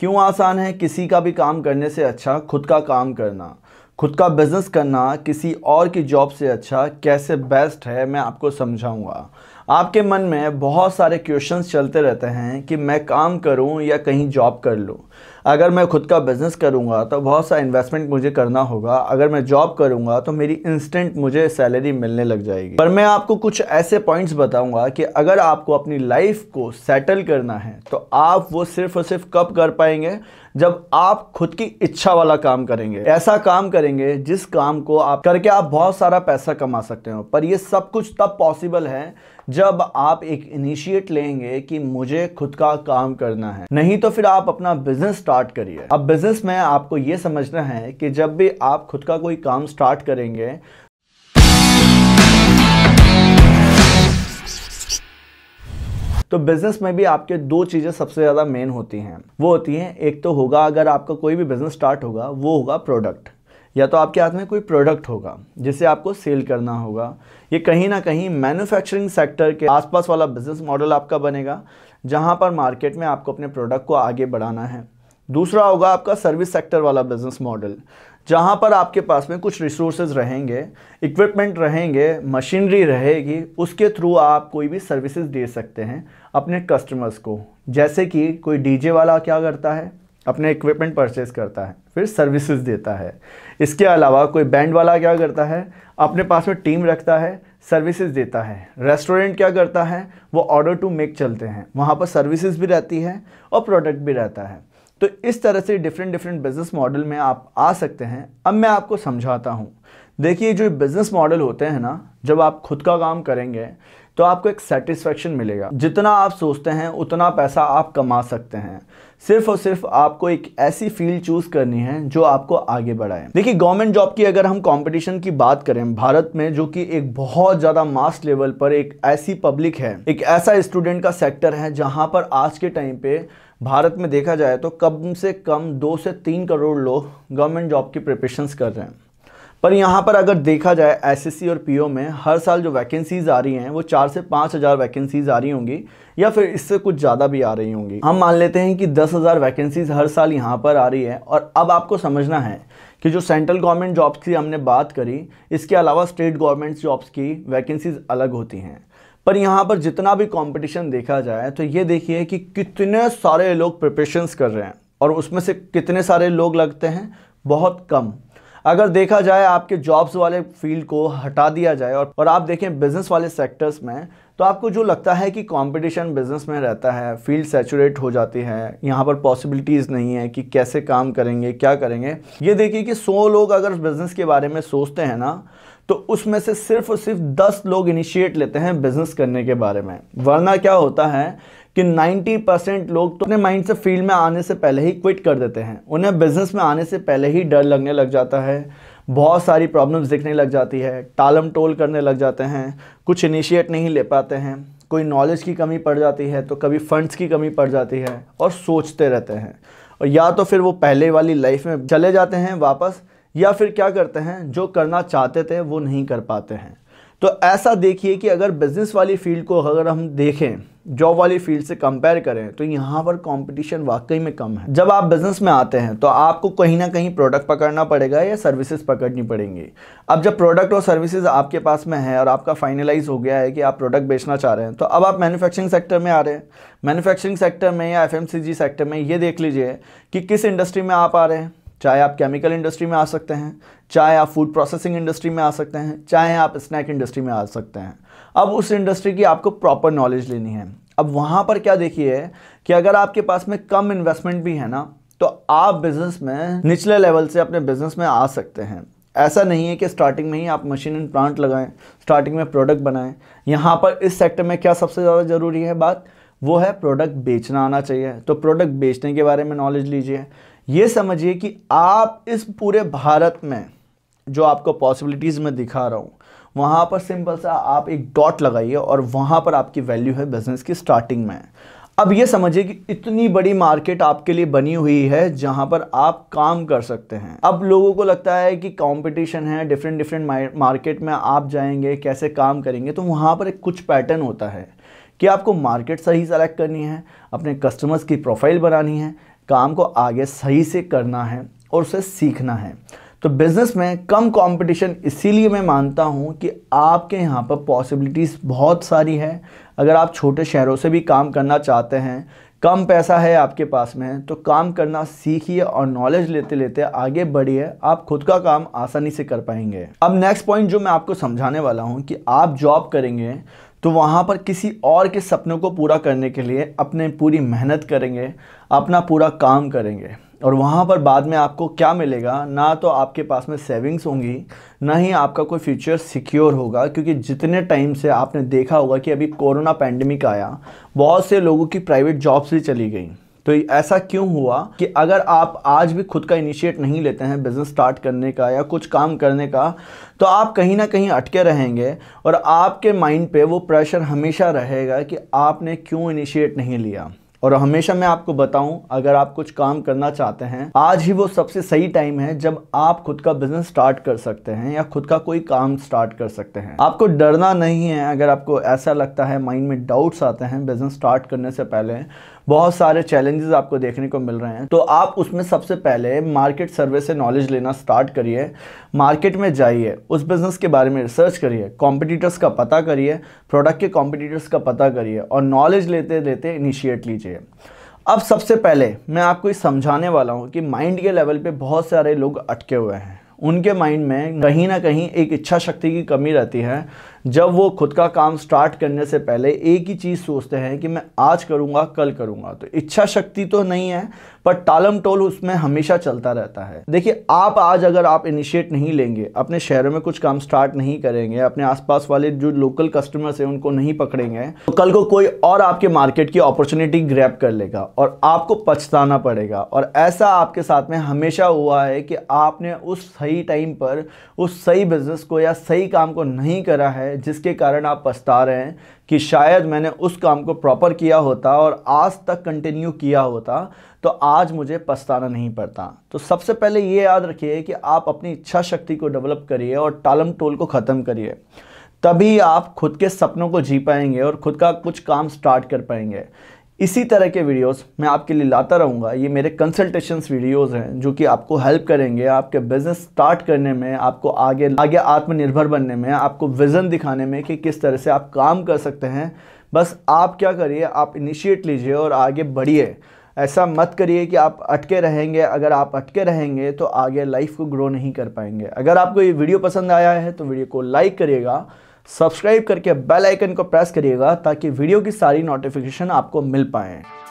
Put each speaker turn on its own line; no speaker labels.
क्यों आसान है किसी का भी काम करने से अच्छा खुद का काम करना खुद का बिज़नेस करना किसी और की जॉब से अच्छा कैसे बेस्ट है मैं आपको समझाऊंगा आपके मन में बहुत सारे क्वेश्चंस चलते रहते हैं कि मैं काम करूं या कहीं जॉब कर लूं अगर मैं खुद का बिज़नेस करूंगा तो बहुत सा इन्वेस्टमेंट मुझे करना होगा अगर मैं जॉब करूंगा तो मेरी इंस्टेंट मुझे सैलरी मिलने लग जाएगी पर मैं आपको कुछ ऐसे पॉइंट्स बताऊंगा कि अगर आपको अपनी लाइफ को सेटल करना है तो आप वो सिर्फ और सिर्फ कब कर पाएंगे जब आप खुद की इच्छा वाला काम करेंगे ऐसा काम करेंगे जिस काम को आप करके आप बहुत सारा पैसा कमा सकते हो पर यह सब कुछ तब पॉसिबल है जब आप एक इनिशिएट लेंगे कि मुझे खुद का काम करना है नहीं तो फिर आप अपना बिजनेस स्टार्ट करिए अब बिजनेस में आपको ये समझना है कि जब भी आप खुद का कोई काम स्टार्ट करेंगे तो बिजनेस में भी आपके दो चीज़ें सबसे ज़्यादा मेन होती हैं वो होती हैं एक तो होगा अगर आपका कोई भी बिजनेस स्टार्ट होगा वो होगा प्रोडक्ट या तो आपके हाथ में कोई प्रोडक्ट होगा जिसे आपको सेल करना होगा ये कहीं ना कहीं मैन्युफैक्चरिंग सेक्टर के आसपास वाला बिजनेस मॉडल आपका बनेगा जहाँ पर मार्केट में आपको अपने प्रोडक्ट को आगे बढ़ाना है दूसरा होगा आपका सर्विस सेक्टर वाला बिजनेस मॉडल जहाँ पर आपके पास में कुछ रिसोर्सेज रहेंगे इक्विपमेंट रहेंगे मशीनरी रहेगी उसके थ्रू आप कोई भी सर्विसेज दे सकते हैं अपने कस्टमर्स को जैसे कि कोई डीजे वाला क्या करता है अपने इक्विपमेंट परचेज करता है फिर सर्विसेज देता है इसके अलावा कोई बैंड वाला क्या करता है अपने पास में टीम रखता है सर्विसेज देता है रेस्टोरेंट क्या करता है वो ऑर्डर टू मेक चलते हैं वहाँ पर सर्विसेज भी रहती है और प्रोडक्ट भी रहता है तो इस तरह से डिफरेंट डिफरेंट बिजनेस मॉडल में आप आ सकते हैं अब मैं आपको समझाता हूँ देखिए जो बिज़नेस मॉडल होते हैं ना जब आप खुद का काम करेंगे तो आपको एक सेटिस्फेक्शन मिलेगा जितना आप सोचते हैं उतना पैसा आप कमा सकते हैं सिर्फ और सिर्फ आपको एक ऐसी फील्ड चूज करनी है जो आपको आगे बढ़ाए देखिए गवर्नमेंट जॉब की अगर हम कंपटीशन की बात करें भारत में जो कि एक बहुत ज्यादा मास लेवल पर एक ऐसी पब्लिक है एक ऐसा स्टूडेंट का सेक्टर है जहां पर आज के टाइम पे भारत में देखा जाए तो कम से कम दो से तीन करोड़ लोग गवर्नमेंट जॉब की प्रिपरेशन कर रहे हैं पर यहाँ पर अगर देखा जाए एसएससी और पीओ में हर साल जो वैकेंसीज़ आ रही हैं वो चार से पाँच हज़ार वैकेंसीज़ आ रही होंगी या फिर इससे कुछ ज़्यादा भी आ रही होंगी हम मान लेते हैं कि दस हज़ार वैकेंसीज़ हर साल यहाँ पर आ रही है और अब आपको समझना है कि जो सेंट्रल गवर्नमेंट जॉब्स की हमने बात करी इसके अलावा स्टेट गवर्नमेंट जॉब्स की वैकेंसीज़ अलग होती हैं पर यहाँ पर जितना भी कॉम्पिटिशन देखा जाए तो ये देखिए कि कितने सारे लोग प्रिपरेशंस कर रहे हैं और उसमें से कितने सारे लोग लगते हैं बहुत कम अगर देखा जाए आपके जॉब्स वाले फील्ड को हटा दिया जाए और, और आप देखें बिजनेस वाले सेक्टर्स में तो आपको जो लगता है कि कंपटीशन बिज़नेस में रहता है फील्ड सेचुरेट हो जाती है यहाँ पर पॉसिबिलिटीज़ नहीं है कि कैसे काम करेंगे क्या करेंगे ये देखिए कि 100 लोग अगर बिज़नेस के बारे में सोचते हैं ना तो उसमें से सिर्फ और सिर्फ 10 लोग इनिशिएट लेते हैं बिज़नेस करने के बारे में वरना क्या होता है कि 90 परसेंट लोग तो अपने माइंड से फील्ड में आने से पहले ही क्विट कर देते हैं उन्हें बिज़नेस में आने से पहले ही डर लगने लग जाता है बहुत सारी प्रॉब्लम्स दिखने लग जाती है टालम टोल करने लग जाते हैं कुछ इनिशिएट नहीं ले पाते हैं कोई नॉलेज की कमी पड़ जाती है तो कभी फंड्स की कमी पड़ जाती है और सोचते रहते हैं और या तो फिर वो पहले वाली लाइफ में चले जाते हैं वापस या फिर क्या करते हैं जो करना चाहते थे वो नहीं कर पाते हैं तो ऐसा देखिए कि अगर बिज़नेस वाली फील्ड को अगर हम देखें जॉब वाली फील्ड से कंपेयर करें तो यहाँ पर कंपटीशन वाकई में कम है जब आप बिजनेस में आते हैं तो आपको कहीं ना कहीं प्रोडक्ट पकड़ना पड़ेगा या सर्विसेज पकड़नी पड़ेंगी अब जब प्रोडक्ट और सर्विसेज आपके पास में है और आपका फाइनलाइज हो गया है कि आप प्रोडक्ट बेचना चाह रहे हैं तो अब आप मैनुफैक्चरिंग सेक्टर में आ रहे हैं मैनुफैक्चरिंग सेक्टर में या एफ सेक्टर में ये देख लीजिए कि किस इंडस्ट्री में आप आ रहे हैं चाहे आप केमिकल इंडस्ट्री में आ सकते हैं चाहे आप फूड प्रोसेसिंग इंडस्ट्री में आ सकते हैं चाहे आप स्नैक इंडस्ट्री में आ सकते हैं अब उस इंडस्ट्री की आपको प्रॉपर नॉलेज लेनी है अब वहाँ पर क्या देखिए कि अगर आपके पास में कम इन्वेस्टमेंट भी है ना तो आप बिज़नेस में निचले लेवल से अपने बिज़नेस में आ सकते हैं ऐसा नहीं है कि स्टार्टिंग में ही आप मशीन एंड प्लांट लगाएं स्टार्टिंग में प्रोडक्ट बनाएं यहाँ पर इस सेक्टर में क्या सबसे ज़्यादा ज़रूरी है बात वो है प्रोडक्ट बेचना आना चाहिए तो प्रोडक्ट बेचने के बारे में नॉलेज लीजिए ये समझिए कि आप इस पूरे भारत में जो आपको पॉसिबिलिटीज़ में दिखा रहा हूँ वहाँ पर सिंपल सा आप एक डॉट लगाइए और वहाँ पर आपकी वैल्यू है बिज़नेस की स्टार्टिंग में अब ये समझिए कि इतनी बड़ी मार्केट आपके लिए बनी हुई है जहाँ पर आप काम कर सकते हैं अब लोगों को लगता है कि कंपटीशन है डिफरेंट डिफरेंट मार्केट में आप जाएंगे कैसे काम करेंगे तो वहाँ पर एक कुछ पैटर्न होता है कि आपको मार्केट सही सेलेक्ट करनी है अपने कस्टमर्स की प्रोफाइल बनानी है काम को आगे सही से करना है और उसे सीखना है तो बिज़नेस में कम कंपटीशन इसीलिए मैं मानता हूँ कि आपके यहाँ पर पॉसिबिलिटीज़ बहुत सारी हैं अगर आप छोटे शहरों से भी काम करना चाहते हैं कम पैसा है आपके पास में तो काम करना सीखिए और नॉलेज लेते लेते आगे बढ़िए आप खुद का काम आसानी से कर पाएंगे अब नेक्स्ट पॉइंट जो मैं आपको समझाने वाला हूँ कि आप जॉब करेंगे तो वहाँ पर किसी और के सपनों को पूरा करने के लिए अपने पूरी मेहनत करेंगे अपना पूरा काम करेंगे और वहाँ पर बाद में आपको क्या मिलेगा ना तो आपके पास में सेविंग्स होंगी ना ही आपका कोई फ्यूचर सिक्योर होगा क्योंकि जितने टाइम से आपने देखा होगा कि अभी कोरोना पैंडमिक आया बहुत से लोगों की प्राइवेट जॉब्स भी चली गई तो ऐसा क्यों हुआ कि अगर आप आज भी खुद का इनिशिएट नहीं लेते हैं बिज़नेस स्टार्ट करने का या कुछ काम करने का तो आप कहीं ना कहीं अटके रहेंगे और आपके माइंड पे वो प्रेशर हमेशा रहेगा कि आपने क्यों इनिशिएट नहीं लिया और हमेशा मैं आपको बताऊं अगर आप कुछ काम करना चाहते हैं आज ही वो सबसे सही टाइम है जब आप खुद का बिजनेस स्टार्ट कर सकते हैं या खुद का कोई काम स्टार्ट कर सकते हैं आपको डरना नहीं है अगर आपको ऐसा लगता है माइंड में डाउट्स आते हैं बिजनेस स्टार्ट करने से पहले बहुत सारे चैलेंजेस आपको देखने को मिल रहे हैं तो आप उसमें सबसे पहले मार्केट सर्वे से नॉलेज लेना स्टार्ट करिए मार्केट में जाइए उस बिज़नेस के बारे में रिसर्च करिए कॉम्पिटिटर्स का पता करिए प्रोडक्ट के कॉम्पिटिटर्स का पता करिए और नॉलेज लेते लेते इनिशिएट लीजिए अब सबसे पहले मैं आपको ये समझाने वाला हूँ कि माइंड के लेवल पे बहुत सारे लोग अटके हुए हैं उनके माइंड में कहीं ना कहीं एक इच्छा शक्ति की कमी रहती है जब वो खुद का काम स्टार्ट करने से पहले एक ही चीज़ सोचते हैं कि मैं आज करूँगा कल करूँगा तो इच्छा शक्ति तो नहीं है पर टालम टोल उसमें हमेशा चलता रहता है देखिए आप आज अगर आप इनिशिएट नहीं लेंगे अपने शहरों में कुछ काम स्टार्ट नहीं करेंगे अपने आसपास वाले जो लोकल कस्टमर्स हैं उनको नहीं पकड़ेंगे तो कल को कोई और आपके मार्केट की अपॉर्चुनिटी ग्रैप कर लेगा और आपको पछताना पड़ेगा और ऐसा आपके साथ में हमेशा हुआ है कि आपने उस सही टाइम पर उस सही बिजनेस को या सही काम को नहीं करा है है जिसके कारण आप पछता रहे हैं कि शायद मैंने उस काम को प्रॉपर किया होता और आज तक कंटिन्यू किया होता तो आज मुझे पछताना नहीं पड़ता तो सबसे पहले ये याद रखिए कि आप अपनी इच्छा शक्ति को डेवलप करिए और टालम टोल को ख़त्म करिए तभी आप खुद के सपनों को जी पाएंगे और खुद का कुछ काम स्टार्ट कर पाएंगे इसी तरह के वीडियोस मैं आपके लिए लाता रहूँगा ये मेरे कंसल्टेशंस वीडियोस हैं जो कि आपको हेल्प करेंगे आपके बिजनेस स्टार्ट करने में आपको आगे आगे आत्मनिर्भर बनने में आपको विज़न दिखाने में कि किस तरह से आप काम कर सकते हैं बस आप क्या करिए आप इनिशिएट लीजिए और आगे बढ़िए ऐसा मत करिए कि आप अटके रहेंगे अगर आप अटके रहेंगे तो आगे लाइफ को ग्रो नहीं कर पाएंगे अगर आपको ये वीडियो पसंद आया है तो वीडियो को लाइक करिएगा सब्सक्राइब करके बेल आइकन को प्रेस करिएगा ताकि वीडियो की सारी नोटिफिकेशन आपको मिल पाएँ